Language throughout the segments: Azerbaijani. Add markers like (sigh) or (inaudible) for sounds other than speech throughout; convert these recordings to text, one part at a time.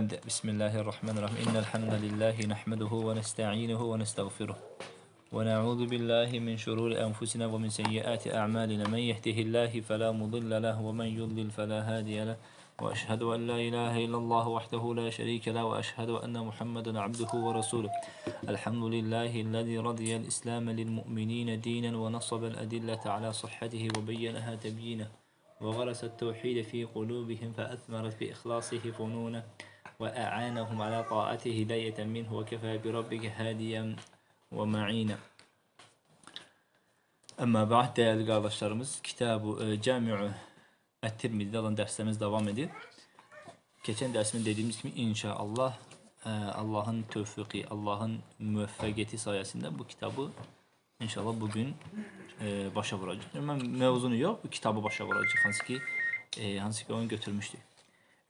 نبدأ بسم الله الرحمن الرحيم إن الحمد لله نحمده ونستعينه ونستغفره ونعوذ بالله من شرور أنفسنا ومن سيئات أعمالنا من يهده الله فلا مضل له ومن يضلل فلا هادي له وأشهد أن لا إله إلا الله وحده لا شريك له وأشهد أن محمدا عبده ورسوله الحمد لله الذي رضي الإسلام للمؤمنين دينا ونصب الأدلة على صحته وبينها تبيينا وغرس التوحيد في قلوبهم فأثمرت بإخلاصه فنونه وأعانهم على طاعته هداية منه وكفى بربك هاديا ومعينا Əmmə bəd dəyərli qardaşlarımız, kitab-ı Cəmiu Ət-Tirmizdə olan dərslərimiz davam edir. Keçən dərsimdə dediyimiz kimi inşallah Allahın tövfiqi, Allahın müvəffəqiyyəti sayəsində bu kitabı inşallah bu gün başa vuracağıq. Mən mövzunu yox, bu kitabı başa vuracağıq. Hansı ki, hansı ki onu götürmüşdük.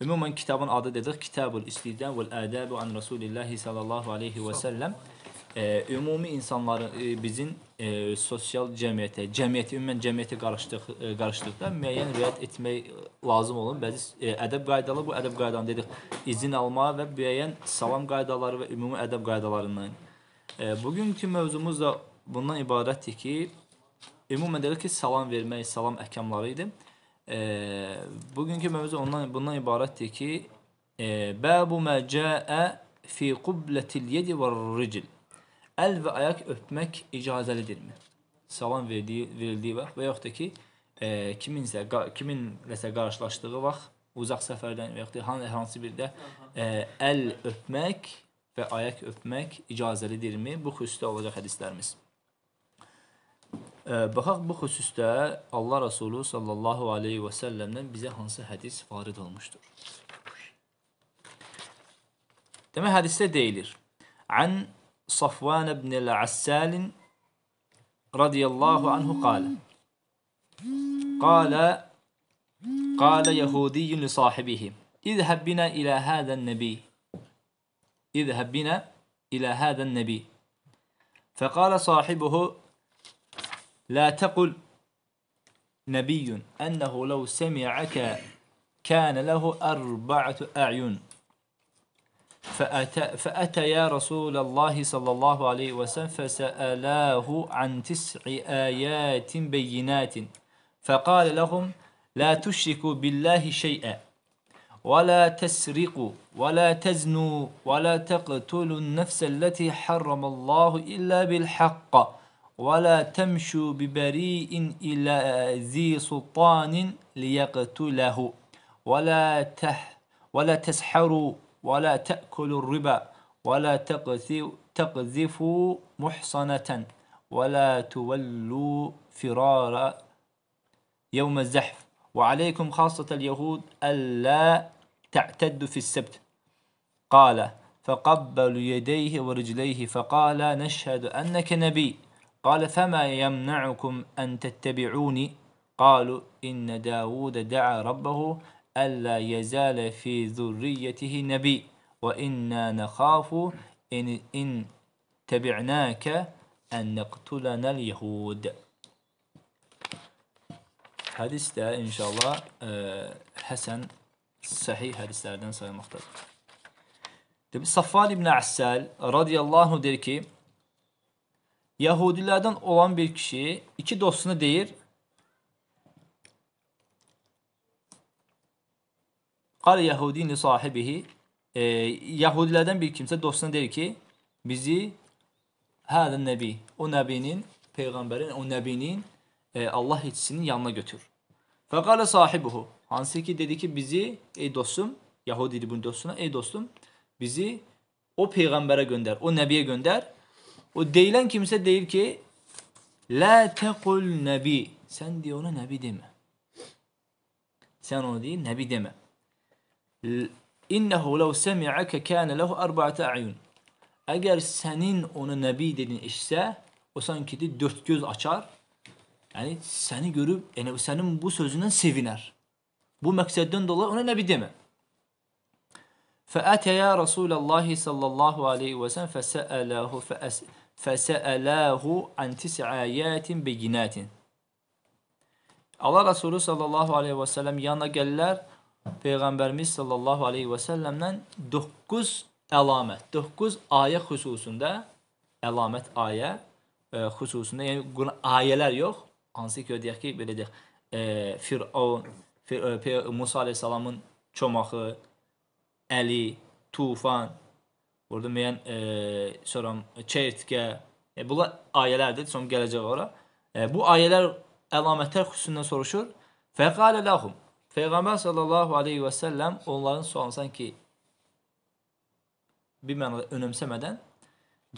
Ümumən kitabın adı dedik Kitabul İstidan vel Adabu an Rasulillah sallallahu alayhi və sallam. E, ümumi insanların e, bizim e, sosial cəmiyyətə, cəmiyyət ümumən cəmiyyətə qarışdıq e, qarışdıqda müəyyən riayət etmək lazım olan bəzi e, ədəb qaydaları, bu ədəb qaydalarını dedik izin alma və müəyyən salam qaydaları və ümumi ədəb qaydalarından. E, bugünkü mövzumuz da bundan ibarətdir ki, ümumən dedik ki, salam vermək, salam əkamları idi. E, bugünkü mövzu ondan bundan ibarətdir ki, Bəbu mə cəə fi qublətil yedi və ricil. Əl və ayaq öpmək icazəlidirmi? Salam verdiyi, verildiyi vaxt və yaxud da ki, e, kiminsə, qa, kiminləsə qarşılaşdığı vaxt, uzaq səfərdən və yaxud da hansı, hansı bir də e, əl öpmək və ayaq öpmək icazəlidirmi? Bu xüsusda olacaq hədislərimiz. Baxaq bu xüsusda Allah Rəsulu sallallahu aleyhi və səlləmdən bizə hansı hədis varid olmuşdur. Demək hədisdə deyilir. Ən Safvan ibn el-Əssalin radiyallahu anhu qalə. Qalə qalə yahudiyyun li sahibihi. İzhəb binə ilə hədən nəbi. İzhəb binə ilə hədən nəbi. Fəqalə sahibuhu لا تقل نبي أنه لو سمعك كان له أربعة أعين فأتى, فأتيا رسول الله صلى الله عليه وسلم فسألاه عن تسع آيات بينات فقال لهم لا تشركوا بالله شيئا ولا تسرقوا ولا تزنوا ولا تقتلوا النفس التي حرم الله إلا بالحق ولا تمشوا ببريء إلى ذي سلطان ليقتله ولا تح ولا تسحروا ولا تأكلوا الربا ولا تقذفوا محصنة ولا تولوا فرارا يوم الزحف وعليكم خاصة اليهود ألا تعتدوا في السبت قال فقبلوا يديه ورجليه فقال نشهد أنك نبي قال فما يمنعكم أن تتبعوني قالوا إن داود دعا ربه ألا يزال في ذريته نبي وإنا نخاف إن, إن تبعناك أن نقتلنا اليهود hadiste inşallah e, Hesen sahih hadislerden sayılmaktadır. Tabi Safvan بن Assal رضي der ki Yahudilərdən olan bir kişi iki dostuna deyir, Qal Yahudini sahibihi e, Yahudilərdən bir kimsə dostuna deyir ki, bizi hədə nəbi, o nəbinin, peyğəmbərin, o nəbinin e, Allah elçisinin yanına götür. Fəqalə sahibuhu, hansı ki dedi ki, bizi, ey dostum, Yahudi idi bunun dostuna, ey dostum, bizi o peyğəmbərə göndər, o nəbiyə göndər O değilen kimse değil ki La tekul nebi. Sen diye ona nebi deme. Sen ona değil nebi deme. İnnehu lev semi'ake kâne lehu arba'ate ayun. Eğer senin ona nebi dedin işse o sanki de dört göz açar. Yani seni görüp yani senin bu sözünden seviner. Bu məqsəddən dolayı ona deme. demə. Fəətəyə Rasulallahi sallallahu aleyhi və sələm fəsələhu fəəs fesəəlahu an tis'ayatin beyinatin. Allah Resulü sallallahu aleyhi və səlləm yanına gəlirlər Peyğəmbərimiz sallallahu aleyhi və səlləmdən 9 əlamət, 9 ayə xüsusunda əlamət ayə ə, e, xüsusunda, yəni Quran ayələr yox, hansı ki, deyək ki, belə deyək, ə, e, Firavun, Fir e, Musa aleyhissalamın çomağı, Əli, tufan, Burada müəyyən e, soram e, çeyirtkə. E, bunlar ayələrdir, sonra gələcək ora. E, bu ayələr əlamətlər xüsusindən soruşur. Fəqalə lahum. Peyğəmbər sallallahu alayhi və sallam onların sualını sanki bir mənada önəmsəmədən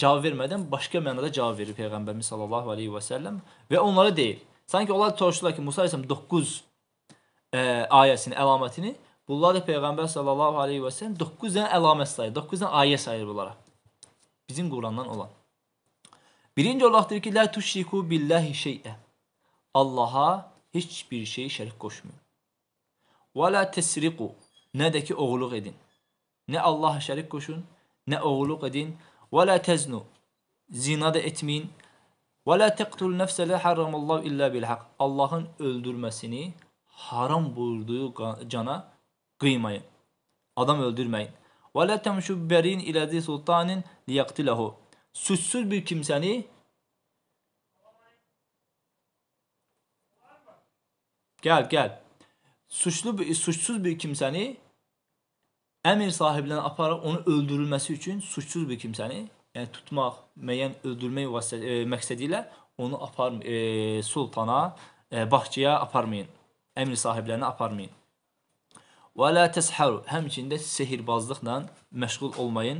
cavab vermədən başqa mənada cavab verir Peyğəmbərimiz sallallahu aleyhi və səlləm və onlara deyir. Sanki onlar soruşdular ki, Musa aleyhissalam 9 e, ayəsini, əlamətini Bunlar da Peyğəmbər sallallahu aleyhi və sələm 9 dənə əlamət sayır, 9 dənə ayə sayır bunlara. Bizim Qurandan olan. Birinci olaraq deyir ki, Lə tuşriku billahi şeyə. Allaha heç bir şey şərik qoşmayın. Və lə tesriqu. Nə də ki, oğluq edin. Nə Allaha şərik qoşun, nə oğluq edin. Və lə təznu. Zina da etməyin. Və lə təqtul nəfsələ hərramallahu illə bilhaq. Allahın öldürməsini haram buyurduğu cana qıymayın. Adam öldürməyin. Və la təmşu bərin iləzi sultanin liyaqtilahu. Süssüz bir kimsəni Gəl, gəl. Suçlu bir, suçsuz bir kimsəni əmir sahiblərinə aparıb onu öldürülməsi üçün suçsuz bir kimsəni, yəni tutmaq, müəyyən öldürmək vasitə, e, məqsədi ilə onu apar e, sultana, e, bağçaya aparmayın. Əmir sahiblərinə aparmayın. Və la təsharu, həmçində sehirbazlıqla məşğul olmayın.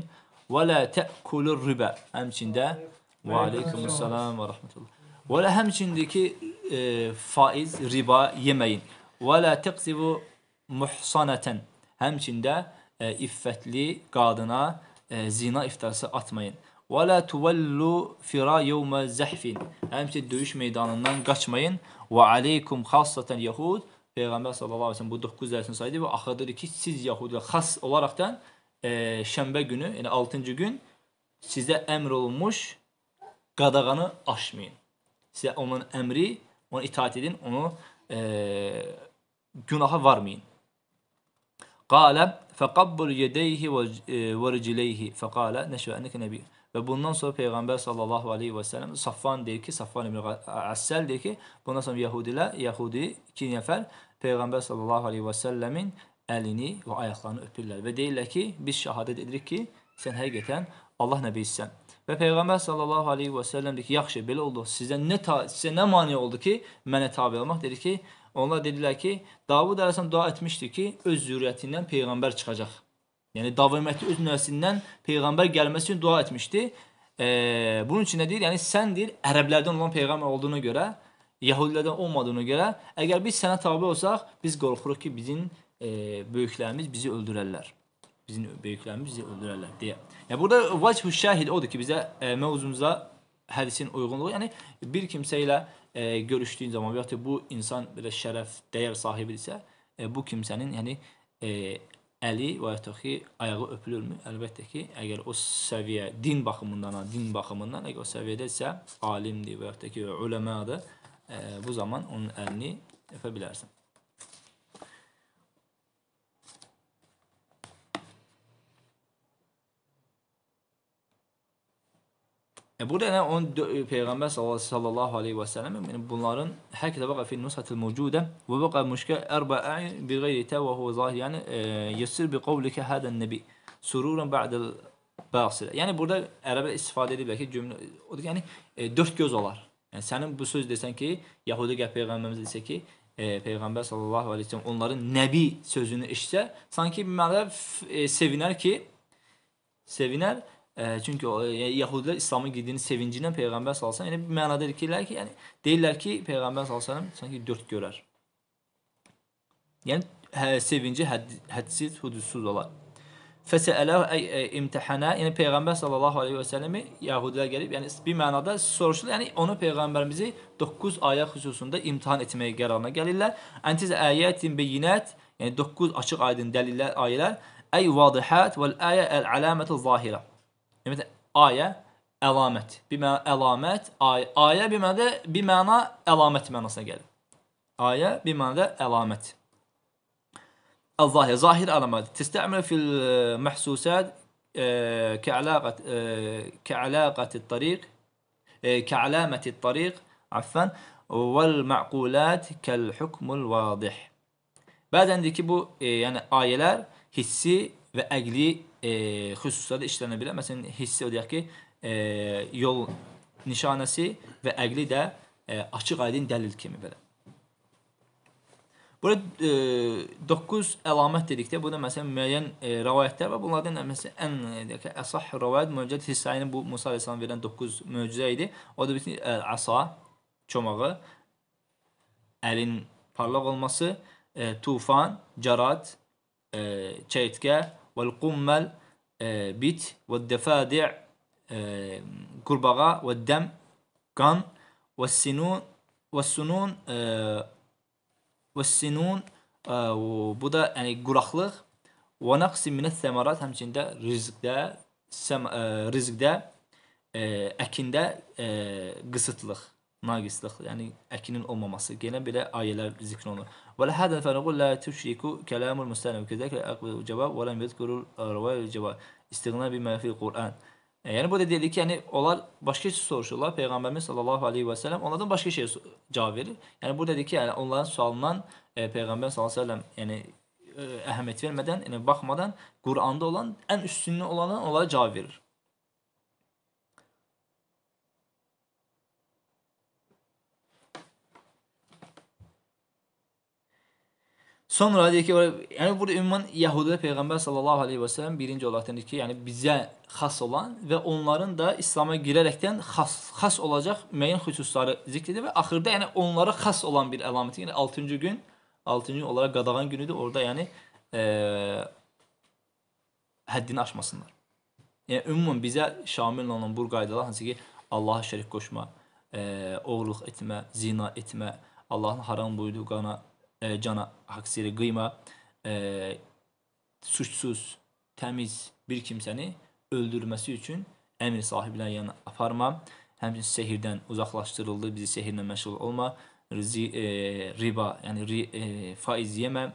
Və la təkulur riba, həmçində və aleykumussalam və rahmetullah. Və la həmçindəki e, faiz, riba yeməyin. Və la təqzibu muhsanatan, həmçində e, iffətli qadına e, zina iftirası atmayın. Və la tuvallu fira yawma zahfin, həmçində döyüş meydanından qaçmayın. Və aleykum xassatan yahud Peyğəmbər sallallahu əleyhi və səlləm bu 9 dərsin saydı və axırda ki, siz yəhudilər xass olaraqdan e, şənbə günü, yəni 6-cı gün sizə əmr olunmuş qadağanı aşmayın. Sizə onun əmri, ona itaat edin, onu e, günaha varmayın. Qala faqabbul yedeyhi və e, ricleyhi. Faqala nəşvə ənəkə nəbiyyə. Və bundan sonra Peyğəmbər sallallahu alayhi və sallam Safvan deyir ki, Safvan ibn Əssəl deyir ki, bundan sonra yəhudilər, yəhudi iki nəfər Peyğəmbər sallallahu alayhi və sallamın əlini və ayaqlarını öpürlər və deyirlər ki, biz şahadət edirik ki, sən həqiqətən Allah nəbiyisən. Və Peyğəmbər sallallahu alayhi və sallam deyir ki, yaxşı, belə oldu. Sizə nə ta, sizə nə mane oldu ki, mənə tabe olmaq? Dedi ki, onlar dedilər ki, Davud əleyhissalam dua etmişdi ki, öz zürriyyətindən peyğəmbər çıxacaq. Yəni dava ümməti öz növəsindən peyğəmbər gəlməsi üçün dua etmişdi. E, bunun üçün nə deyir? Yəni sən deyir ərəblərdən olan peyğəmbər olduğuna görə, yəhudilərdən olmadığına görə, əgər biz sənə tabe olsaq, biz qorxuruq ki, bizim e, böyüklərimiz bizi öldürərlər. Bizim böyüklərimiz bizi öldürərlər deyə. Yəni burada vəchü şahid odur ki, bizə e, mövzumuza hədisin uyğunluğu, yəni bir kimsə ilə e, görüşdüyün zaman və ya bu insan belə şərəf, dəyər sahibidirsə, e, bu kimsənin yəni e, əli və yaxud ki, ayağı öpülürmü? Əlbəttə ki, əgər o səviyyə din baxımından, din baxımından əgər o səviyyədədirsə, alimdir və yaxud da ki, uləmadır, e, bu zaman onun əlini öpə bilərsən. E, burada yəni onun e, peyğəmbər sallallahu alayhi və sallam yəni bunların hək də baqa fi nusatil mövcudə və baqa müşkə arba'a bi ghayri ta və huwa zahir yəni e, yəsir bi qawlika hada nabi sururan ba'da basir. Yəni burada ərəblər istifadə ediblər ki, cümlə odur ki, yəni e, dörd göz olar. Yəni sənin bu söz desən ki, Yahudi qəp peyğəmbərimiz desə ki, e, peyğəmbər sallallahu alayhi və sallam onların nəbi sözünü eşitsə, sanki mələ e, sevinər ki, sevinər E, çünki o e, Yahudilər İslam'a girdiyinin sevincindən Peyğəmbər sallallahu elə bir mənada deyirlər ki, yəni deyirlər ki, Peyğəmbər sallallahu sanki dörd görər. Yəni hə, sevinci hədd, hədsiz, hüdudsuz olar. Fəsələ e, e, imtihana, yəni Peyğəmbər sallallahu əleyhi və səlləmi Yahudilər gəlib, yəni bir mənada soruşdular, yəni onu Peyğəmbərimizi 9 ayə xüsusunda imtahan etməyə qərarına gəlirlər. Əntiz ayətin beyinat, yəni 9 açıq aydın dəlillər, ayələr, ay vadihat və ayə el-alamətu zahirə. يعني مثلا آية ألامت بما ألامت آية, آية بماذا بمعنى ألامت ما نصنا قال آية بماذا ألامت الظاهر ظاهر ألامت تستعمل في المحسوسات آه، كعلاقة آه، كعلاقة الطريق آه، كعلامة الطريق عفوا والمعقولات كالحكم الواضح بعد عندي كبو يعني آيلار هسي və əqli e, xüsuslarda işlənə bilər. Məsələn, hissi deyək ki, e, yol nişanəsi və əqli də e, açıq-aydın dəlil kimi belə. Bura 9 e, əlamət dedikdə burada məsələn müəyyən e, rivayətlər var. Bunlardan məsələn ən e, deyək ki, əsah rivayət möcüzə hissəyini bu Musa əleyhissalam verən 9 möcüzə idi. O da bütün ə, e, asa çomağı, əlin parlaq olması, e, tufan, carad, e, çəyitgə, والقمل آه، بيت والدفادع آه، كربغاء والدم كان والسنون والسنون آه، والسنون وبدا يعني قرخلخ ونقص من الثمرات هم جندا رزق دا رزق دا أكن قصتلخ naqislıq, yəni əkinin olmaması. Yenə belə ayələr zikr olunur. Və la hədəfə nəqul la tuşriku kəlamul müstənəv kəzək əqbul cavab və ləm yəzkurul rəvayil cavab. İstiqna bimə fil Quran. E, yəni bu da deyilir ki, yəni onlar başqa şey soruşurlar Peyğəmbərimiz sallallahu alayhi və sallam onlardan başqa şey cavab verir. Yəni bu dedik ki, yəni onların sualından e, Peyğəmbər sallallahu alayhi və sallam yəni ə, e, əhəmiyyət vermədən, yəni baxmadan Quranda olan ən üstünlüyü olana onlara cavab verir. Sonra deyir ki, yəni burada ümumən Yəhudidə Peyğəmbər sallallahu əleyhi və səlləm birinci olaraq deyir ki, yəni bizə xas olan və onların da İslam'a girərəkdən xas xas olacaq müəyyən xüsusları zikr edir və axırda yəni onlara xas olan bir əlaməti, yəni 6-cı gün, 6-cı gün olaraq qadağan günüdür. Orada yəni e, həddini aşmasınlar. Yəni ümumən bizə şamil olan bu qaydalar hansı ki, Allaha şərik qoşma, e, oğurluq etmə, zina etmə, Allahın haram buyurduğu qana E, cana haqq yeri qıyma, ə, e, suçsuz, təmiz bir kimsəni öldürməsi üçün əmr sahiblərinə yəni aparma. Həmçinin sehirdən uzaqlaşdırıldı, bizi sehirlə məşğul olma, rizi, e, riba, yəni ri, e, faiz yemə,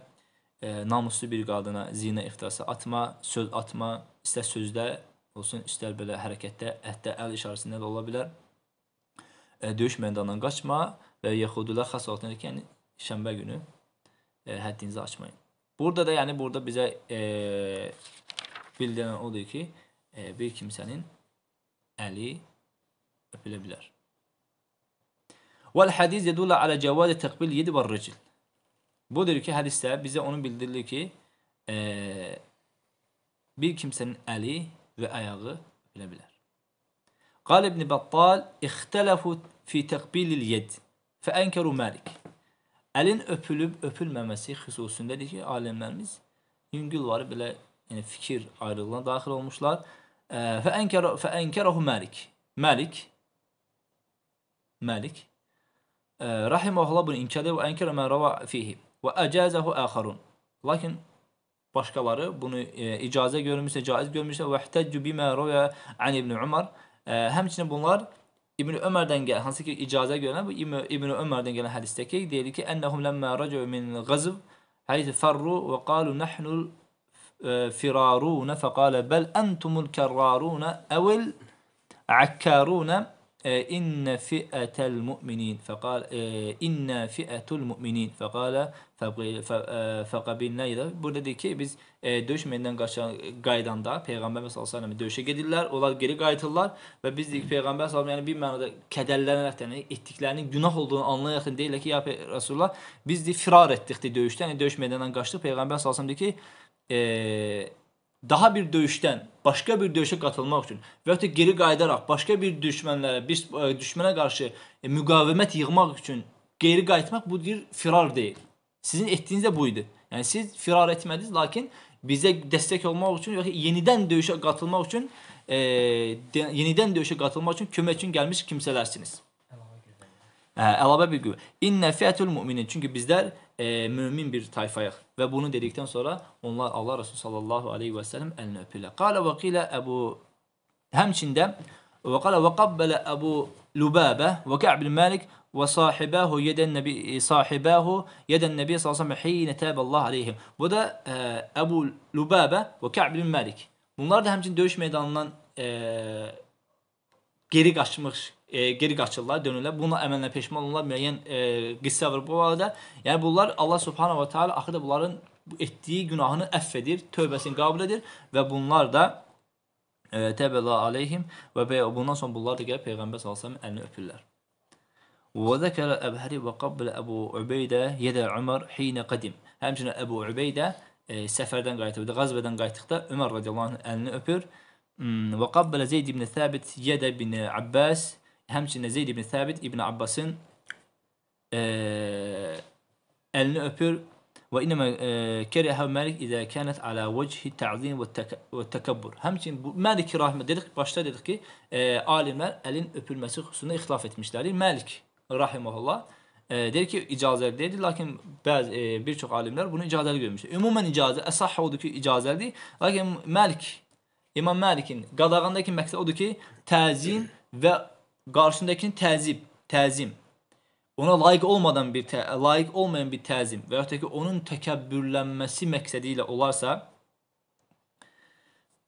e, namuslu bir qadına zina iftirası atma, söz atma, istə sözdə olsun, istər belə hərəkətdə, hətta əl işarəsində də ola bilər. E, döyüş meydanından qaçma və yəhudilər xas vaxtında, yəni şənbə günü e, həddinizi aşmayın. Burada da yəni burada bizə e, bildirilən odur ki, e, bir kimsənin əli öpülə bilər. Vəl hədis yedullə alə cəvazə təqbil yedi və rəcil. Budur ki, hədisdə bizə onu bildirilir ki, e, bir kimsənin əli və ayağı öpülə bilər. Qal İbn Battal, "İxtələfu fi təqbilil yed, fəənkəru Malik." Əlin öpülüb öpülməməsi xüsusundədir ki, alimlərimiz yüngülvarı belə yəni fikir ayrılığına daxil olmuşlar. Fə ənkərə fə ənkərəhu Məlik. Məlik Məlik rahimehullah bunu inkar və ənkərə mən rava fihi və əcazahu axarun. Lakin başqaları bunu e, icazə görmüşsə, caiz görmüşsə və ihtəccu bimə rəyə an İbn Umar. E, həmçinin bunlar İbn Ömer'den gelen hansı ki icaza göre bu İbn Ömer'den gelen hadisteki diyelim ki ennahum lamma racu min gazv haythu farru ve qalu nahnu firaruna fe qala bel entumul kerrarun evil akkaruna إن فئة المؤمنين فقال إن فئة المؤminin فقال فقabilna ilə burada deyir ki biz e, döyüş meydanından qaçan qaydanda peyğəmbər sallallahu əleyhi döyüşə gedirlər, onlar geri qayıtırlar və biz deyir peyğəmbər sallallahu yəni bir mənada kədərlənərək, yəni etdiklərinin günah olduğunu anlayana yaxın deyirlər ki, ya Rasulullah biz deyir firar etdik deyir döyüşdən, yəni döyüş meydanından qaçdıq. Peyğəmbər sallallahu əleyhi deyir ki, daha bir döyüşdən başqa bir döyüşə qatılmaq üçün və ya da geri qayıdaraq başqa bir düşmənlərə, bir e, düşmənə qarşı e, müqavimət yığmaq üçün geri qayıtmaq bu deyir firar deyil. Sizin etdiyiniz də bu idi. Yəni siz firar etmədiniz, lakin bizə dəstək olmaq üçün yox yenidən döyüşə qatılmaq üçün e, de, yenidən döyüşə qatılmaq üçün kömək üçün gəlmiş kimsələrsiniz. Hə, əlavə bir qüvvə. İnnə fi'atul müminin. Çünki bizlər e, mömin bir tayfayıq. Və bunu dedikdən sonra onlar Allah Resulü sallallahu aleyhi və səlləm əlini öpürlər. Qala və qilə Əbu həmçində və qala və qabbələ Əbu Lubabə və Kə'bil Məlik və sahibəhu yedən nəbi sahibəhu yedən nəbi sallallahu aleyhi və səlləm hinə təbəllah aleyhim. Bu da ə, e, Əbu Lubabə və Kə'bil Məlik. Bunlar da həmçinin döyüş meydanından e, geri qaçmış e, geri qaçırlar, dönürlər. Bununla əməlinə peşman olurlar. Müəyyən e, qissə var bu arada. Yəni bunlar Allah subhanahu va taala axırda bunların etdiyi günahını əff edir, tövbəsini qəbul edir və bunlar da e, təbəla aleyhim və bundan sonra bunlar da gəlib peyğəmbər sallallahu əleyhi və səlləm əlini öpürlər. وذكر الأبهري وقبل أبو عبيدة يد عمر حين قدم Həmçinin Əbu Übeydə e, səfərdən qayıtdıqda, Qazvədən qayıtdıqda Ömər radiyallahu anh əlini öpür. Hmm, və qabbələ Zeyd ibn Thabit yedə ibn Abbas həmçinin Zeyd ibn Səbit İbn Abbasın e, əlini öpür və inəmə e, kerəhə Məlik idə kənət alə vəchi təzim və təkəbbür. Həmçinin bu Məlik rahmə dedik başda dedik ki, e, alimlər əlin öpülməsi xüsusunda ixtilaf etmişlər. Məlik rahimehullah e, deyir ki, icazəli deyildi, lakin bəzi e, bir çox alimlər bunu icazəli görmüşdür. Ümumən icazə əsah odur ki, icazəlidir. Lakin Məlik İmam Məlikin qadağandakı məqsəd odur ki, təzim və qarşındakini təzib, təzim, ona layiq olmadan bir tə, layiq olmayan bir təzim və ya ki onun təkəbbürlənməsi məqsədi ilə olarsa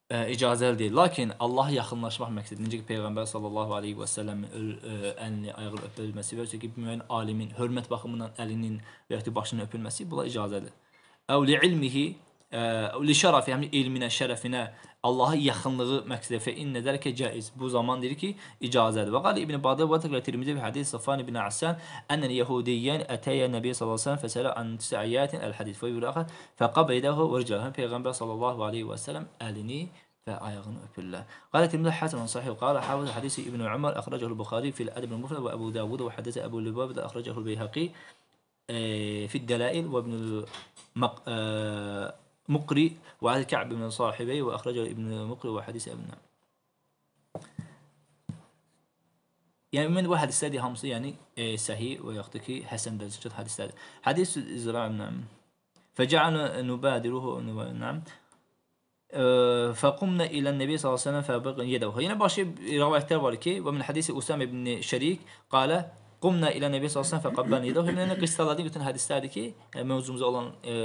ə, e, icazə əldir. Lakin Allaha yaxınlaşmaq məqsədi, necə ki peyğəmbər sallallahu alayhi və səlləmin e, əlini ayağını öpülməsi və ya ki müəyyən alimin hörmət baxımından əlinin və ya başının öpülməsi buna icazədir. Əvli ilmihi lişarafi həm elminə, şərəfinə, Allaha yaxınlığı məqsədə fə innə zəlikə caiz. Bu zaman deyir ki, icazədir. Və qali İbn Badə və təkrar Tirmizi bir hadis Safan ibn Asan ən yəhudiyyən ətəyə Nəbi sallallahu əleyhi və səlləm fəsələ an tisəyyətin el-hadis və yurakha fəqabidəhu və rəcəhu peyğəmbər sallallahu əleyhi və səlləm əlini فأيغن أبلا قال الترمذي حسن صحيح قال حافظ حديث ابن عمر أخرجه البخاري في الأدب المفرد وأبو داود وحدث أبو لبابة أخرجه البيهقي في الدلائل وابن المق... مقري وعن كعب من صاحبي وأخرجه ابن مقري وحديث ابن يعني من واحد السادي همصي يعني سهي إيه، صحيح ويختكي حسن درجة حديث السادي حديث زراعة نعم فجعل نبادره نعم إيه، فقمنا إلى النبي صلى الله عليه وسلم فبغن يده هنا يعني باشي رواية تربى ومن حديث أسامة بن شريك قال Qumna ilə Nəbi sallallahu əleyhi və səlləm fəqəbbəlni. O yəni qıssaladın bütün hədislərdir ki, mövzumuza olan e,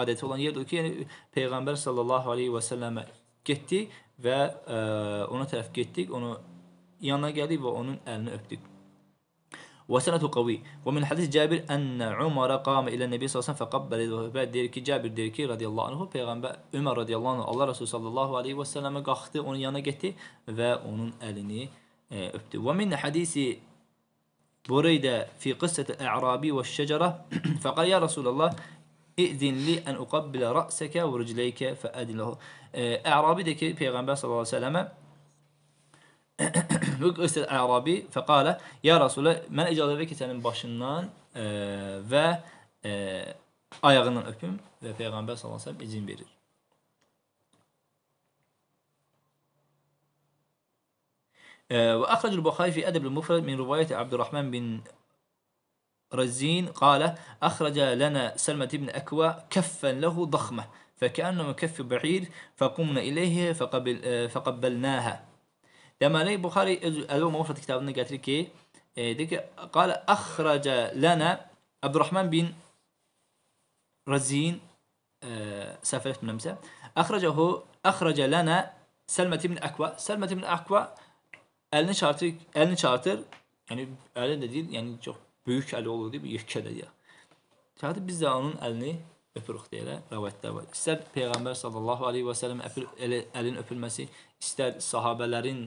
adəti olan yerdir ki, yəni peyğəmbər sallallahu əleyhi və səlləmə getdi və e, ona tərəf getdik, onu yanına gəldik və onun əlini öpdük. وسنده قوي ومن حديث جابر أن عمر قام إلى النبي صلى الله عليه وسلم فقبل يده deyir ki Cabir deyir ki radiyallahu anhu peyğəmbər Ömər radiyallahu anhu Allah Resulü sallallahu alayhi və səlləmə qalxdı onun yanına getdi və onun əlini e, öpdü. Və min hadisi بريدة في قصة الأعرابي والشجرة (clears throat) فقال يا رسول الله إذن لي أن أقبل رأسك ورجليك فأدن له آه، أعرابي في بيغمبر صلى الله عليه وسلم (clears throat) قصة الأعرابي فقال يا رسول الله من إجازة بك senin باشنان ve ayağından öpüm ve صلى الله عليه وسلم إذن izin آه، وأخرج البخاري في أدب المفرد من رواية عبد الرحمن بن رزين قال أخرج لنا سلمة بن أكوى كفا له ضخمة فكأنه كف بعير فقمنا إليه فقبل آه، فقبلناها لما لي بخاري ألو موفرة كتابنا قالت لك آه، قال أخرج لنا عبد الرحمن بن رزين سافرت من أمسة أخرجه أخرج لنا سلمة بن أكوى سلمة بن أكوى Əlini çartır, əlini çartır. Yəni əli də deyil, yəni çox böyük əli olur deyib yekə də deyir. Çartır biz də onun əlini öpürük deyirə rəvayətlər var. İstər peyğəmbər sallallahu alayhi və sallam əlin öpülməsi, istər sahabələrin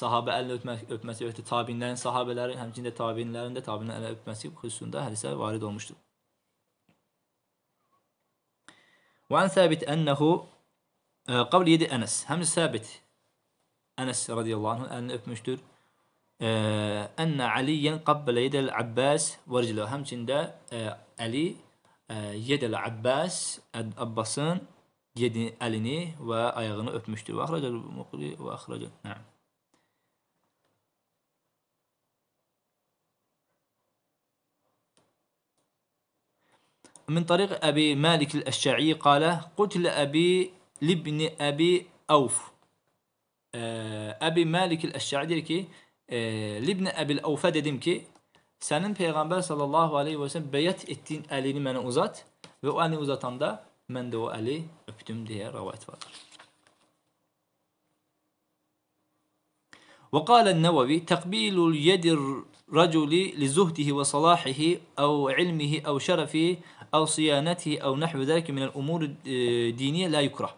sahabə əlini öpmək, öpməsi və ya təbiinlərin sahabələri, həmçinin də təbiinlərin də təbiinin ələ öpməsi xüsusunda hədislər varid olmuşdur. وعن ثابت أنه قول يد أنس هم ثابت أنس رضي الله عنه أن أفمشتر آه، أن عليا قبل يد العباس ورجله هم شندا آه، علي آه، يد العباس أبصن يد أليني وأيغنو أفمشتر وأخرج المقري وأخرج نعم من طريق أبي مالك الأشعي قال قتل أبي لابن أبي أوف Ebi Malik el-Eşşa'i diyor ki e, Libne Ebil Avfe dedim ki senin Peygamber sallallahu aleyhi ve sellem beyat ettiğin elini bana uzat ve o elini uzatanda ben de o eli öptüm diye rivayet vardır. وقال النووي تقبيل اليد الرجل لزهده وصلاحه أو علمه أو شرفه أو صيانته أو نحو ذلك من الأمور الدينية لا يكره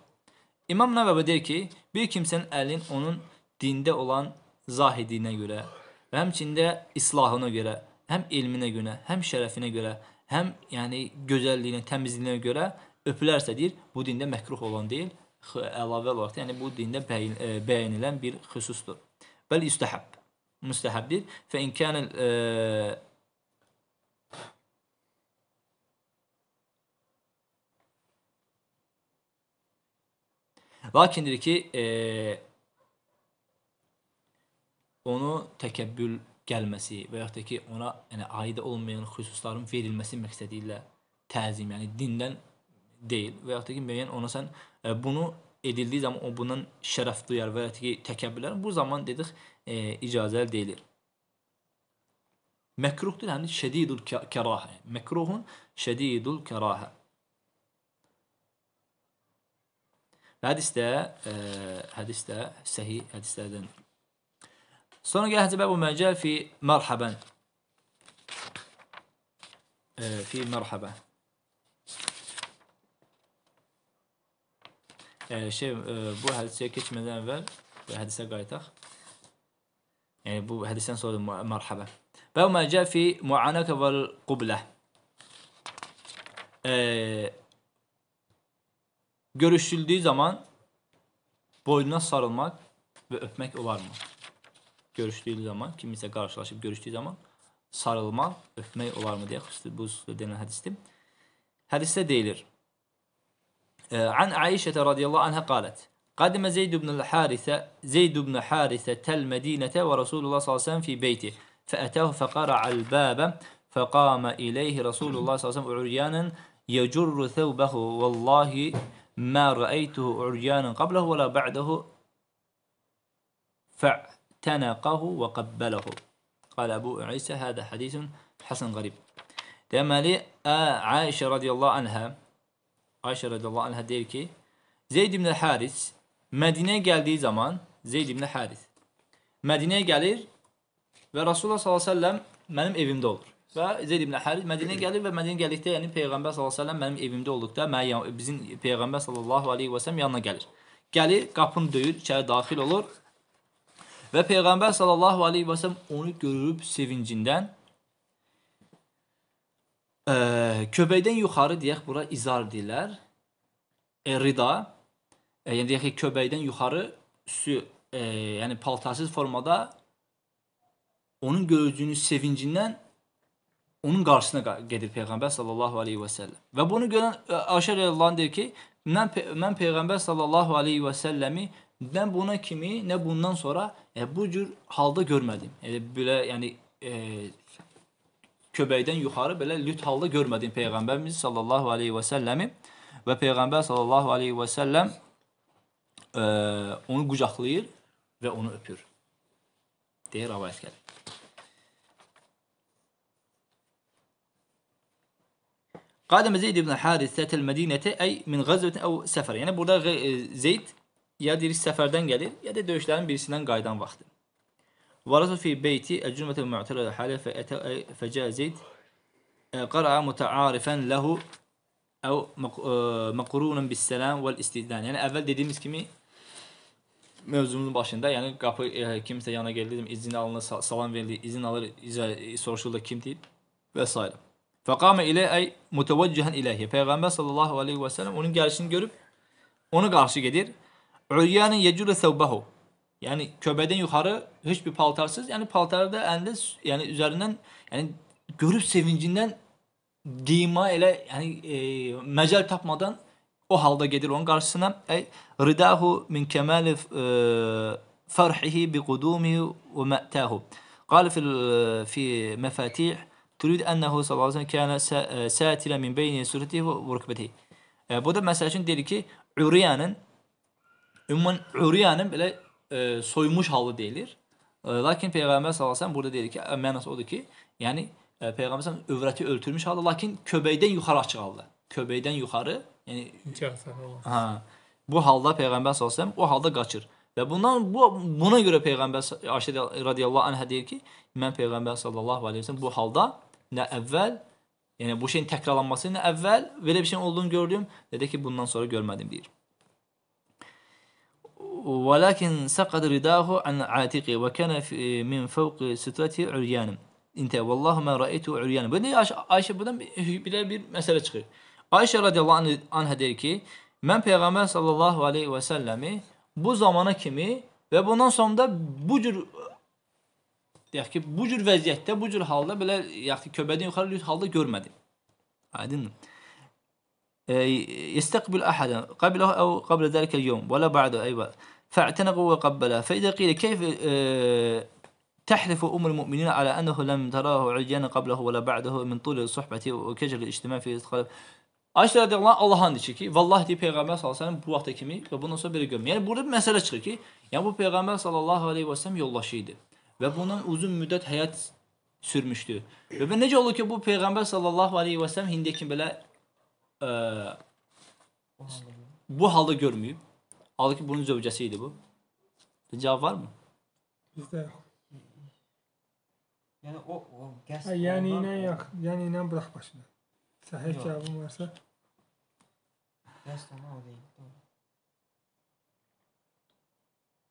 İmam Nəvəvi deyir ki, bir kimsənin əlin onun dində olan zahidiyinə görə və həmçində islahına görə, həm elminə görə, həm şərəfinə görə, həm yəni gözəlliyinə, təmizliyinə görə öpülərsə deyir, bu dində məkruh olan deyil, əlavə olaraq yəni bu dində bəyin, e, bəyənilən bir xüsusdur. Bəli, istəhəb. Müstəhəbdir. Fə in kana e, Lakin dedi ki, e, onu təkəbbül gəlməsi və yaxud da ki, ona yəni, aid olmayan xüsusların verilməsi məqsədi ilə təzim, yəni dindən deyil və yaxud da ki, müəyyən ona sən e, bunu edildiyi zaman o bundan şərəf duyar və ya ki, təkəbbürlər bu zaman dedik e, icazəli deyilir. Məkruhdur, yəni şədidul kərahə. Məkruhun şədidul kərahə. هادستا آه، هادستا سهي هادستا دن سونا قال هذا باب ما جاء في مرحبا آه، في مرحبا آه، شيء بو هذا شيء كتش من ذنبال هذا سقى يتخ يعني بو هذا سن مرحبا باب ما جاء في معاناة والقبلة Görüşüldüğü zaman boynuna sarılmak ve öpmek olar mı? Görüştüğü zaman, kimse karşılaşıp görüştüğü zaman sarılma, öpmek olar mı diye bu denilen hadistir. Hadiste deyilir. Ee, an Aişe radıyallahu anha قالت Zeyd زيد بن الحارثة زيد بن حارثة المدينة ورسول الله صلى الله عليه وسلم fi بيته فأتاه فقرع al فقام إليه رسول الله صلى الله عليه وسلم عريانا يجر ثوبه والله ما رأيته عريانا قبله ولا بعده فاعتنقه وقبله قال أبو عيسى هذا حديث حسن غريب لما لي عائشة رضي الله عنها عائشة رضي الله عنها دير كي زيد بن الحارث مدينة قال دي زمان زيد بن الحارث مدينة قال ورسول الله صلى الله عليه وسلم منم ابن olur. Və Zeyd ibn Hərb Mədinəyə gəlir və Mədinəyə gəldikdə, yəni Peyğəmbər sallallahu əleyhi və səlləm mənim evimdə olduqda, mənim bizim Peyğəmbər sallallahu əleyhi və səlləm yanına gəlir. Gəlir, qapını döyür, içəri daxil olur. Və Peyğəmbər sallallahu əleyhi və səlləm onu görüb sevincindən ə, köpəkdən yuxarı deyək bura izar deyirlər. E, rida. E, yəni deyək ki, köpəkdən yuxarı üstü, e, yəni paltarsız formada onun görücünün sevincindən onun qarşısına gedir Peyğəmbər sallallahu alayhi və sallam. Və bunu görən Ayşə rəziyallahu deyir ki, mən mən Peyğəmbər sallallahu alayhi və salləmi nə buna kimi, nə bundan sonra e, bu cür halda görmədim. Elə yəni, belə yəni e, köbəkdən yuxarı belə lüt halda görmədim Peyğəmbərimiz sallallahu alayhi və salləmi və Peyğəmbər sallallahu alayhi və sallam e, onu qucaqlayır və onu öpür. Deyir rivayət gəlir. Qadəm Zeyd ibn Harisət el-Mədinətə ay min qazvətin əv səfər. Yəni burada e, Zeyd ya deyir səfərdən gəlir, ya da döyüşlərin birisindən qayıdan vaxtı. Varasa fi beyti el-cümətə mu'tələdə halə fəətə e, fəcə Zeyd e, qara mutaarifən lehu əv məqrunun bis-salam vəl-istidan. Yəni əvvəl dediyimiz kimi mövzumuzun başında, yəni qapı e, kimsə yana gəlir, izin alınır, salam verilir, izin alır, izə, soruşurlar kimdir və s. Fakame ile ay muteveccihen ilahi. Peygamber sallallahu aleyhi ve sellem onun gelişini görüp onu karşı gelir. Uyyanın yecure sevbahu. Yani köbeden yukarı hiçbir paltarsız yani paltarı da elde yani üzerinden yani görüp sevincinden giyma ile yani e, mecal tapmadan o halda gelir onun karşısına. Ey ridahu min kemali e, farhihi bi kudumihi ve me'tahu. Kal fi e, mefatih Turid ənəhu sallallahu əleyhi və səlləm kənə sətila min beyni surətihi və rükbətihi. Burada məsəl üçün deyir ki, uriyanın ümumən uriyanın belə e, soymuş halı deyilir. E, lakin Peyğəmbər sallallahu əleyhi burada deyir ki, mənası odur ki, yəni e, Peyğəmbər sallallahu övrəti örtülmüş halda, lakin köbəkdən yuxarı açıq halda. Köbəkdən yuxarı, yəni hə, bu halda Peyğəmbər sallallahu o halda qaçır. Və bundan bu buna görə Peyğəmbər Ayşə radiyallahu anha deyir ki, mən Peyğəmbər sallallahu əleyhi və səlləm bu halda nə əvvəl, yəni bu şeyin təkrarlanması ilə əvvəl belə bir şeyin olduğunu gördüm, dedi ki, bundan sonra görmədim deyir. ولكن سقط رداه عن عاتقه وكان في من فوق سترته عريان intə vallahi mən rəitu uryan. Bu nə Ayşə, Ayşə burdan belə bir məsələ çıxır. Ayşə radiyallahu anha deyir ki, mən peyğəmbər sallallahu alayhi və səlləmi bu zamana kimi və bundan sonra da bu cür deyək ki, bu cür vəziyyətdə, bu cür halda belə yaxşı ki, köbədən yuxarı lüt halda görmədi. Aydındır? يستقبل أحدا قبله أو قبل ذلك اليوم ولا بعده أيضا فاعتنقه وقبله فإذا قيل كيف تحلف أم المؤمنين على أنه لم تراه عريانا قبله ولا بعده من طول الصحبة وكجر الاجتماع في إدخال Ayşə rədiyallahu Allahın deyir ki, vallahi deyir peyğəmbər sallallahu əleyhi bu vaxta kimi və bundan sonra belə görmür. Yəni burada bir məsələ çıxır ki, yəni bu peyğəmbər sallallahu əleyhi və səlləm yoldaşı və buna uzun müddət həyat sürmüşdü. Və necə olur ki, bu peyğəmbər sallallahu alayhi və səlləm indiyə kimi belə ə, e, bu halı görməyib. Halbuki bunun zövcəsi idi bu. Cavab varmı? Bizdə yox. Yəni o, o qəsd. Yəni ilə yaxın, yəni ilə burax başına. Səhih cavabın varsa. Qəsd ona o deyil.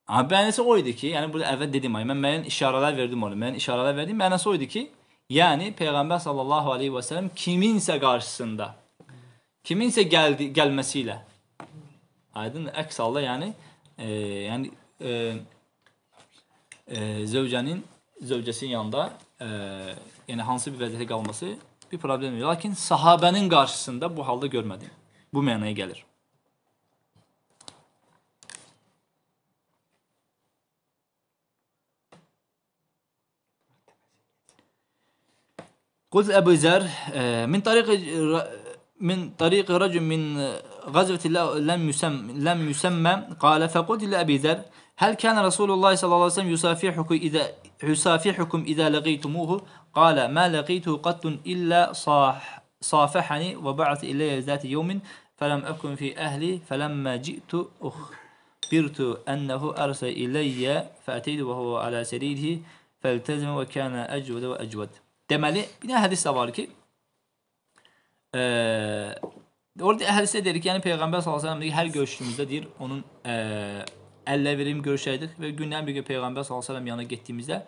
Amma mənası o idi ki, yəni burada əvvəl dedim, mən müəyyən işarələr verdim ona. Mən işarələr verdim. Mənası o idi ki, yəni peyğəmbər sallallahu alayhi və sallam kiminsə qarşısında kiminsə gəldi gəlməsi ilə aydın əks halda yəni e, yəni e, e, zövcənin zövcəsinin yanında e, yəni hansı bir vəziyyətə qalması bir problem deyil. Lakin sahabənin qarşısında bu halda görmədim. Bu mənaya gəlir. قلت أبو ذر آه، من طريق من طريق رجل من غزوة لم يسمى لم يسمى قال فقلت لأبي ذر هل كان رسول الله صلى الله عليه وسلم يصافحكم إذا يصافحكم إذا لقيتموه قال ما لقيته قط إلا صاح صافحني وبعث إلي ذات يوم فلم أكن في أهلي فلما جئت أخبرت أنه أرسل إلي فأتيت وهو على سريره فالتزم وكان أجود وأجود Deməli, bir dənə hədis də var ki, e, orada hədisdə deyirik, yəni Peyğəmbər sallallahu əleyhi hər görüşümüzdə deyir, onun e, əllə verim görüşəydik və gündən bir gün Peyğəmbər sallallahu əleyhi yanına getdiyimizdə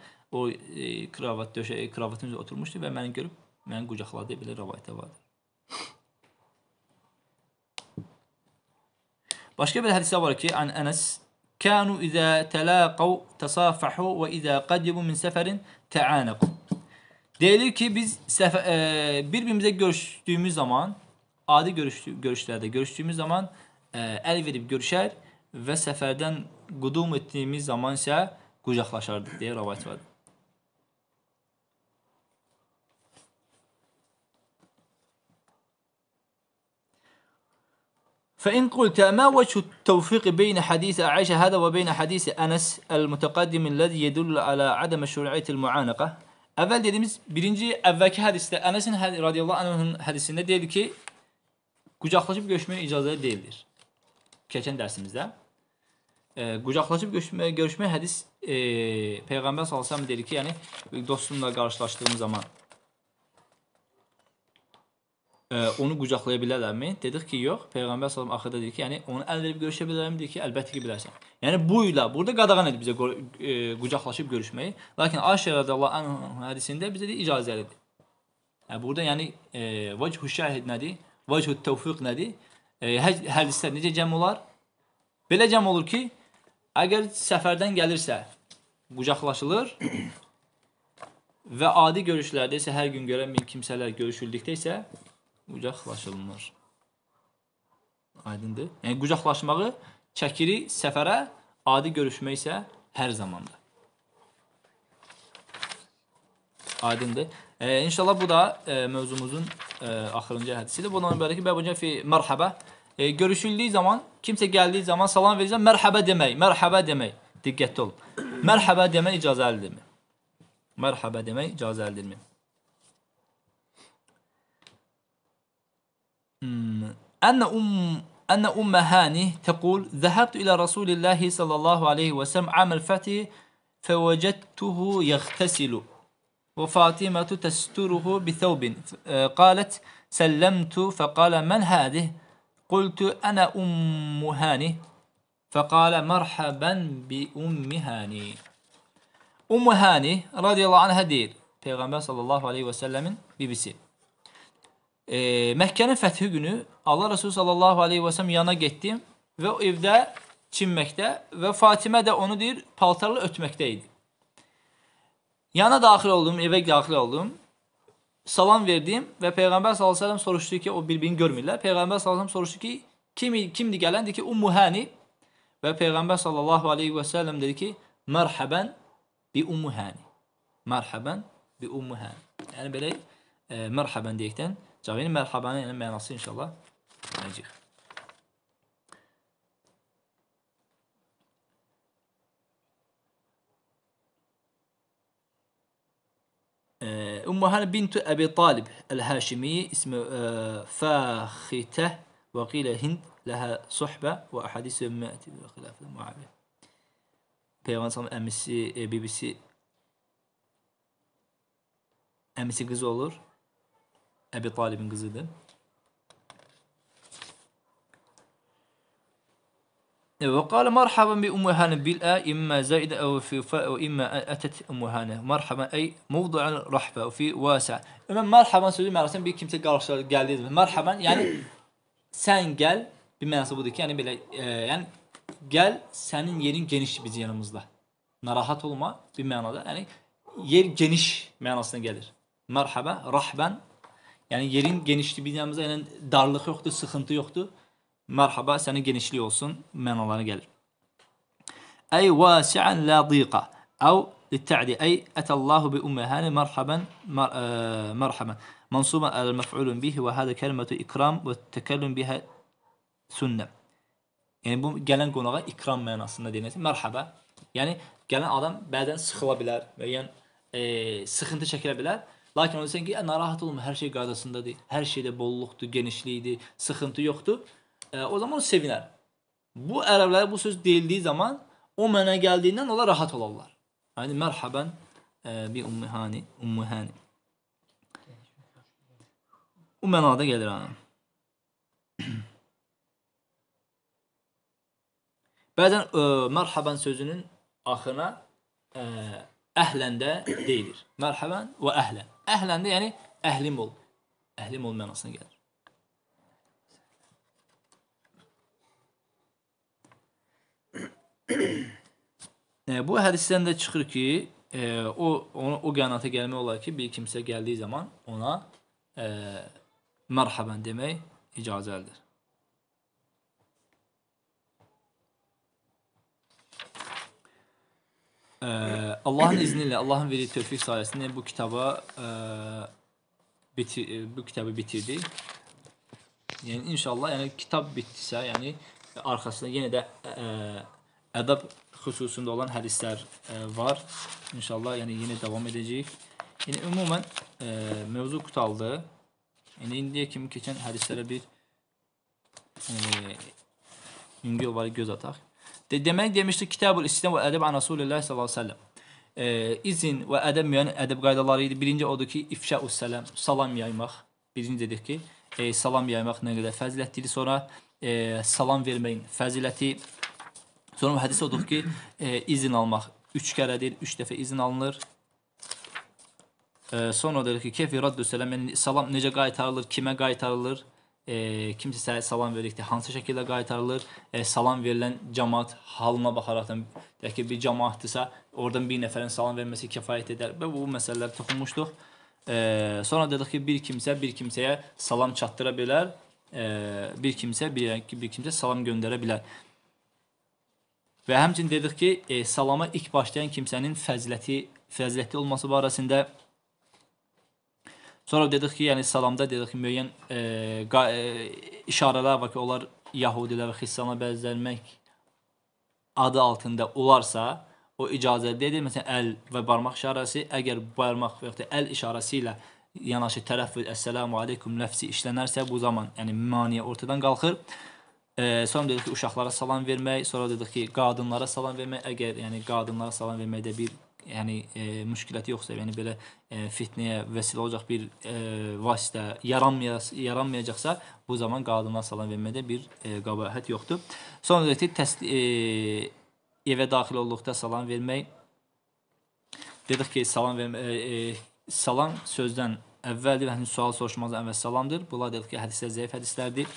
o e, kravat döşəyə, e, kravatın üzərində oturmuşdu və məni görüb məni qucaqladı, belə rivayətdə vardır. Başqa bir hədisdə var ki, an Ənəs كانوا إذا تلاقوا تصافحوا وإذا قدموا من سفر تعانقوا Deyilir ki biz sefer, e, birbirimize görüşdüyümüz zaman adi görüşdü görüşlərdə görüşdüyümüz zaman e, əl verib görüşər və səfərdən qudum etdiyimiz zaman isə qucaqlaşardıq deyə rəvayət var. فإن قلت ما وجه التوفيق بين حديث عائشة هذا وبين حديث أنس المتقدم الذي يدل على عدم شرعية المعانقة Əvvəl dediyimiz birinci əvvəlki hədisdə Ənəsin radiyallahu anhın hədisində deyildi ki, qucaqlaşıb görüşməyə icazə deyildir. Keçən dərsimizdə. E, qucaqlaşıb görüşməyə, görüşməyə hədis e, Peyğəmbər sallallahu əleyhi və səlləm deyir ki, yəni dostunla qarşılaşdığım zaman E, onu qucaqlaya bilərlərmi? Dedik ki, yox. Peyğəmbər sallallahu axırda deyir ki, yəni onu əl verib görüşə bilərəm deyir ki, əlbəttə ki bilərsən. Yəni bu ilə burada qadağan edib bizə e, qucaqlaşıb görüşməyi. Lakin Ayşə rəziyallahu anha hədisində bizə deyir icazəlidir. Yəni burada yəni e, vəchu şahid nədir? Vəchu təvfiq nədir? E, hə-, hədislər necə cəm olar? Belə cəm olur ki, əgər səfərdən gəlirsə qucaqlaşılır (coughs) və adi görüşlərdə isə hər gün görən kimsələr görüşüldükdə isə Qucaqlaşılmır. Aydındır? Yəni qucaqlaşmağı çəkirik səfərə, adi görüşmək isə hər zamanda. Aydındır? E, inşallah bu da e, mövzumuzun e, axırıncı hədisidir. Bundan ibarət ki, bəbəcə fi mərhəbə. E, görüşüldüyü zaman, kimsə gəldiyi zaman salam verəcəm, mərhəbə demək, mərhəbə demək. Diqqətli olun. Mərhəbə demək icazəlidirmi? Mərhəbə demək icazəlidirmi? أن أم أن أم هاني تقول ذهبت إلى رسول الله صلى الله عليه وسلم عام الفتح فوجدته يغتسل وفاطمة تستره بثوب آه، قالت سلمت فقال من هذه قلت أنا أم هاني فقال مرحبا بأم هاني أم هاني رضي الله عنها değil Peygamber sallallahu aleyhi ve بي bibisi. e, Məkkənin fəthi günü Allah Resulü sallallahu aleyhi və sələm yana getdi və o evdə çinməkdə və Fatimə də onu deyir paltarla ötməkdə idi. Yana daxil oldum, evə daxil oldum. Salam verdim və Peyğəmbər sallallahu əleyhi və səlləm soruşdu ki, o bir-birini görmürlər. Peyğəmbər sallallahu əleyhi və səlləm soruşdu ki, kim kimdi gələn? Dedi ki, Ummu Hani. Və Peyğəmbər sallallahu əleyhi və səlləm dedi ki, "Mərhaban bi Ummu Hani." Mərhaban bi Ummu Hani. Yəni belə e, mərhaban deyəkdən جايين مرحبا لما نصير ان شاء الله آه، نجي بنت أبي طالب الهاشمي اسمه آه، فاختة وقيل هند لها صحبة وأحاديث مأتي خلاف المعاوية Peygamber emisi, bibisi emisi kız olur. Ebi Talib'in kızıydı. E, ve kâle merhaben bi ummuhane bil'e imma zâide ev fi fa'e ve imma etet ummuhane. Merhaben ey muvdu'an rahbe fi vâsa. Ömer merhaben sözü merhaben bir kimse karşılar geldiği zaman. Merhaben yani (clears throat) sen gel bir mənası budur ki yani böyle e, yani gel senin yerin geniş biz yanımızda. Narahat olma bir manada yani yer geniş manasına gelir. Merhaba, rahben yani yerin genişliği bildiğimizde yani darlık yoktu, sıkıntı yoktu. Merhaba senin genişliği olsun manalarına gelir. Ey vasi'an la dîqa. Ev للتعدي Ey أتى الله بأم هاني مرحبا مر... آه مرحبا منصوبا على المفعول به وهذا كلمة إكرام والتكلم بها Yani bu gelen qonağa ikram mənasında deyilir. merhaba. Yani gelen adam bədən sıxıla bilər e, sıxıntı çəkilə Lakin o desən ki, ə, narahat olma, hər şey qaydasındadır. Hər şeydə bolluqdur, genişlikdir, sıxıntı yoxdur. Ə, o zaman o sevinər. Bu ərəblərə bu söz deyildiyi zaman o mənə gəldiyindən onlar rahat olarlar. Yəni mərhaban bi ummihani, ummihani. O mənada gəlir ana. (clears throat) Bəzən ə, mərhaban sözünün axırına ə, əhlən də deyilir. Mərhaban və əhlən. Əhlən də yəni əhlim ol. Əhlim ol mənasına gəlir. e, bu hədisdən də çıxır ki, e, o onu, o qənaətə gəlmək olar ki, bir kimsə gəldiyi zaman ona e, mərhaban demək icazəlidir. Ə, Allahın izni ilə, Allahın verdiyi tövfiq sayəsində bu kitaba ə, e, biti, e, bu kitabı bitirdik. Yəni inşallah, yəni kitab bitdisə, yəni arxasında yenə də ə, e, ədəb xüsusunda olan hədislər ə, var. İnşallah, yəni yenə davam edəcəyik. Yəni ümumən ə, mövzu qutaldı. Yəni indiyə kimi keçən hədislərə bir ə, yəni, yüngül olaraq göz ataq. De, demək demişdi Kitabul İslam və Ədəb an Rasulullah sallallahu əleyhi və səlləm. E, izin və ədəb müəyyən ədəb qaydaları idi. Birinci odur ki, ifşaus salam, salam yaymaq. Birinci dedik ki, e, salam yaymaq nə qədər fəzilətlidir. Sonra e, salam verməyin fəziləti. Sonra hədis odur ki, e, izin almaq 3 kərə deyil, 3 dəfə izin alınır. E, sonra deyir ki, kefi raddu salam, yəni salam necə qaytarılır, kimə qaytarılır? e, kimsə salam verdikdə hansı şəkildə qaytarılır? E, salam verilən cəmaət halına baxaraqdan deyək ki, bir cəmaətdirsə, oradan bir nəfərin salam verməsi kifayət edər. Və bu məsələlərə toxunmuşduq. E, sonra dedik ki, bir kimsə bir kimsəyə salam çatdıra bilər. E, bir kimsə bir, bir kimsə salam göndərə bilər. Və həmçinin dedik ki, e, salama ilk başlayan kimsənin fəziləti, fəzilətli olması barəsində Sonra dedik ki, yəni salamda dedik ki, müəyyən e, e, işarələr var ki, onlar Yahudilər və Xristianlar bəzənmək adı altında olarsa, o icazə deyil. Məsələn, əl və barmaq işarəsi, əgər barmaq və ya əl işarəsi ilə yanaşı tərəffüz əsselamu aleykum ləfsi işlənərsə, bu zaman yəni maneə ortadan qalxır. E, sonra dedik ki, uşaqlara salam vermək, sonra dedik ki, qadınlara salam vermək, əgər yəni qadınlara salam verməkdə bir yəni e, müşkilət yoxsa, yəni belə e, fitnəyə vəsilə olacaq bir e, vasitə yaranmayas, yaranmayacaqsa, bu zaman qadına salam vermədə bir e, qəbahət yoxdur. Son növbəti e, evə daxil olduqda salam vermək dedik ki, salam vermə e, e, salam sözdən əvvəldir və həmin sual soruşmazdan əvvəl salamdır. Bunlar dedik ki, hədislər zəif hədislərdir.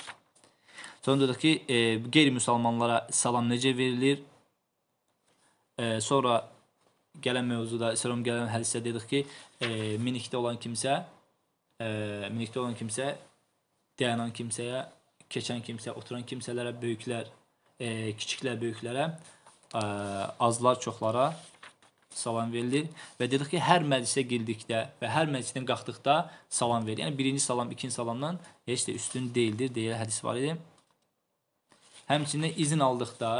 Sonra dedik ki, e, qeyri-müsəlmanlara salam necə verilir? E, sonra gələn mövzuda İslam gələn hədisdə dedik ki, e, minikdə olan kimsə, e, minikdə olan kimsə dayanan kimsəyə, keçən kimsə, oturan kimsələrə, böyüklər, e, kiçiklər böyüklərə, e, azlar çoxlara salam verilir və dedik ki, hər məclisə girdikdə və hər məclisdən qalxdıqda salam verilir. Yəni birinci salam ikinci salamdan heç də üstün deyildir deyə hədis var idi. Həmçinin izin aldıqda,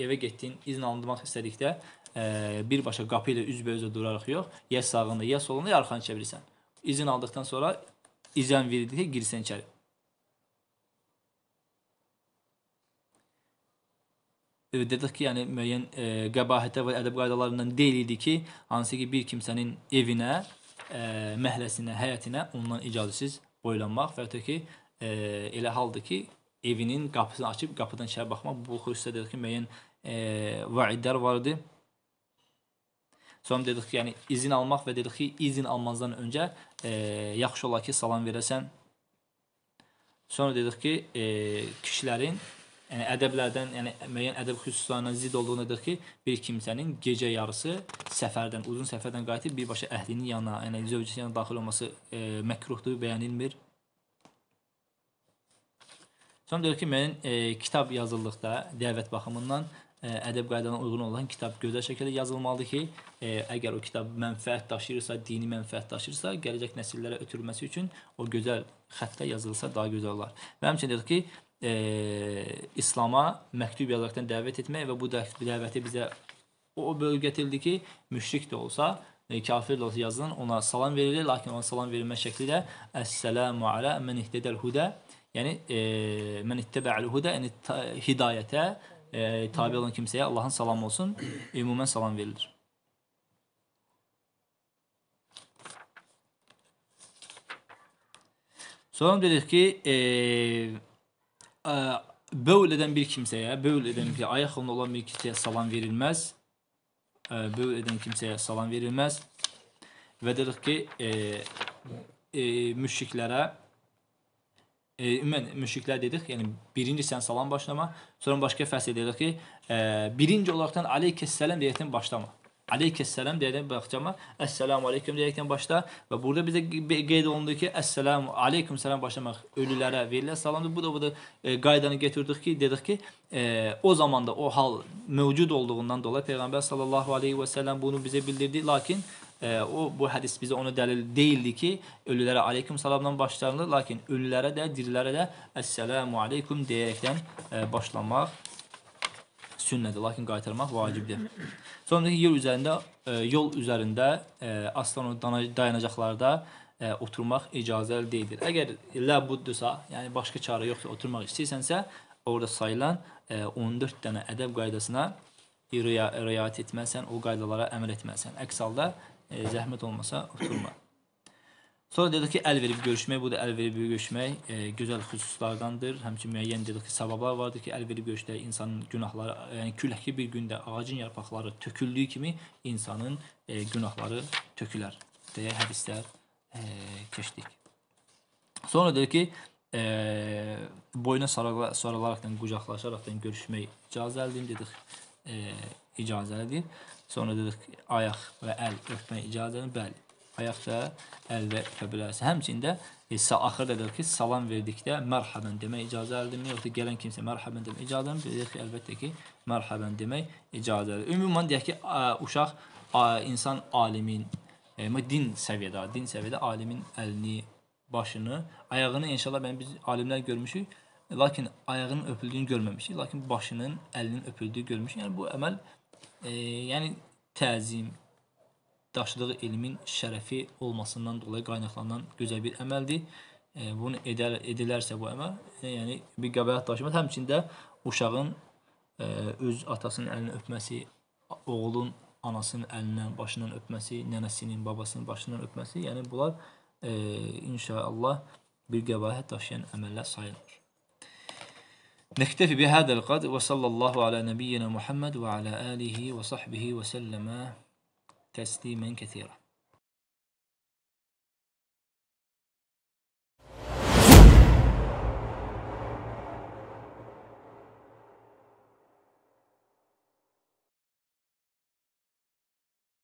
evə getdiyin izin almaq istədikdə birbaşa qapı ilə üzbəyüzə duraraq yox, ya sağında, ya solunda, ya arxanı çəkə bilirsən. İzin aldıqdan sonra izin verildi ki, girsən içəri. dedik ki, yəni müəyyən e, qəbahətə və ədəb qaydalarından deyil idi ki, hansı ki bir kimsənin evinə, e, məhəlləsinə, həyətinə ondan icazəsiz boylanmaq və ya ki, e, elə haldır ki, evinin qapısını açıb qapıdan içəri baxmaq bu xüsusilə dedik ki, müəyyən e, vaidlər var idi. Sonra dedik ki, yəni izin almaq və dedik ki, izin almazdan öncə e, yaxşı olar ki, salam verəsən. Sonra dedik ki, e, kişilərin yəni ədəblərdən, yəni müəyyən ədəb xüsuslarına zidd olduğunu dedik ki, bir kimsənin gecə yarısı səfərdən, uzun səfərdən qayıtıb birbaşa əhlinin yanına, yəni zövcəsinin yanına daxil olması e, məkruhdur, bəyənilmir. Sonra dedik ki, müəyyən e, kitab yazıldıqda dəvət baxımından E, ədəb qaydalarına uyğun olan kitab gözəl şəkildə yazılmalıdır ki, e, əgər o kitab mənfəət daşıyırsa, dini mənfəət daşıyırsa, gələcək nəsillərə ötürülməsi üçün o gözəl xəttə yazılsa daha gözəl olar. Və həmçinin dedik ki, e, İslama məktub yazaraqdan dəvət etmək və bu dəvəti bizə o, o bölgə gətirildi ki, müşrik də olsa, e, kafir də olsa yazılan ona salam verilir, lakin ona salam verilmə şəkli də əssəlamu alə mən ihtədəl hudə, yəni e, mən ittəbə'l hudə, yəni hidayətə e, tabi olan kimsəyə Allahın salamı olsun, ümumən salam verilir. Sonra dedik ki, e, e, bövl edən bir kimsəyə, bövl edən bir ayaqında olan bir kimsəyə salam verilməz. E, bövl edən kimsəyə salam verilməz. Və dedik ki, e, e, müşriklərə e, ümumən müşriklər dedik, yəni birinci sən salam başlama, sonra başqa fəsil dedik ki, e, birinci olaraqdan aleykəssəlam deyəkdən başlama. Aleykəssəlam deyərək başlama. Əssəlamu aleyküm deyərəkdən başla və burada bizə qeyd olundu ki, əssəlamu aleyküm salam başlamaq ölülərə verilən salamdır. Bu da bu da e, qaydanı gətirdik ki, dedik ki, e, o zamanda o hal mövcud olduğundan dolayı Peyğəmbər sallallahu aleyhi və səlləm bunu bizə bildirdi. Lakin e, o bu hədis bizə ona dəlil deyildi ki, ölülərə aleykum salamdan başlanılır, lakin ölülərə də, dirilərə də əssəlamu aleykum deyərəkdən e, başlamaq sünnədir, lakin qaytarmaq vacibdir. Sonraki yer üzərində, e, yol üzərində e, aslan o dayanacaqlarda ə, e, oturmaq icazəli deyildir. Əgər ləbuddursa, yəni başqa çarə yoxdur, oturmaq istəyirsənsə, orada sayılan ə, e, 14 dənə ədəb qaydasına riayət etməlisən, o qaydalara əməl etməlisən. Əks halda e, zəhmət olmasa oturma. Sonra dedik ki, əl verib görüşmək, bu da əl verib görüşmək e, gözəl xüsuslardandır. Həmçinin müəyyən dedik ki, səbəblər vardır ki, əl verib görüşdə insanın günahları, yəni küləkli bir gündə ağacın yarpaqları töküldüyü kimi insanın e, günahları tökülər deyə hədislər e, keçdik. Sonra dedik ki, e, boyuna sarılaraq, sarılaraq, yəni qucaqlaşaraq yəni görüşmək icazəlidir dedik. E, icazəlidir. Sonra dedik ayaq və əl öpmək icazədir. Bəli. Ayaq və əl və öpə bilərsən. Həmçində e, axırda dedik ki, salam verdikdə mərhaban demək icazəlidirmi? Yoxsa gələn kimsə mərhaban demək icazəlidirmi? Dedik ki, əlbəttə ki, mərhaban demək icazəlidir. Ümumən deyək ki, ə, uşaq ə, insan alimin, ə, e, din səviyyədə, din səviyyədə alimin əlini, başını, ayağını inşallah mən biz alimlər görmüşük. Lakin ayağının öpüldüyünü görməmişik, lakin başının, əlinin öpüldüyü görmüşük. Yəni bu əməl e, yəni təzim daşıdığı elmin şərəfi olmasından dolayı qaynaqlanan gözəl bir əməldir. E, bunu edər, edilərsə bu əməl, e, yəni bir qəbahət daşımaq, həmçində uşağın e, öz atasının əlini öpməsi, oğlun anasının əlindən, başından öpməsi, nənəsinin, babasının başından öpməsi, yəni bunlar e, inşallah bir qəbahət daşıyan əməllər sayılır. نكتفي بهذا القدر وصلى الله على نبينا محمد وعلى آله وصحبه وسلم تسليما كثيرا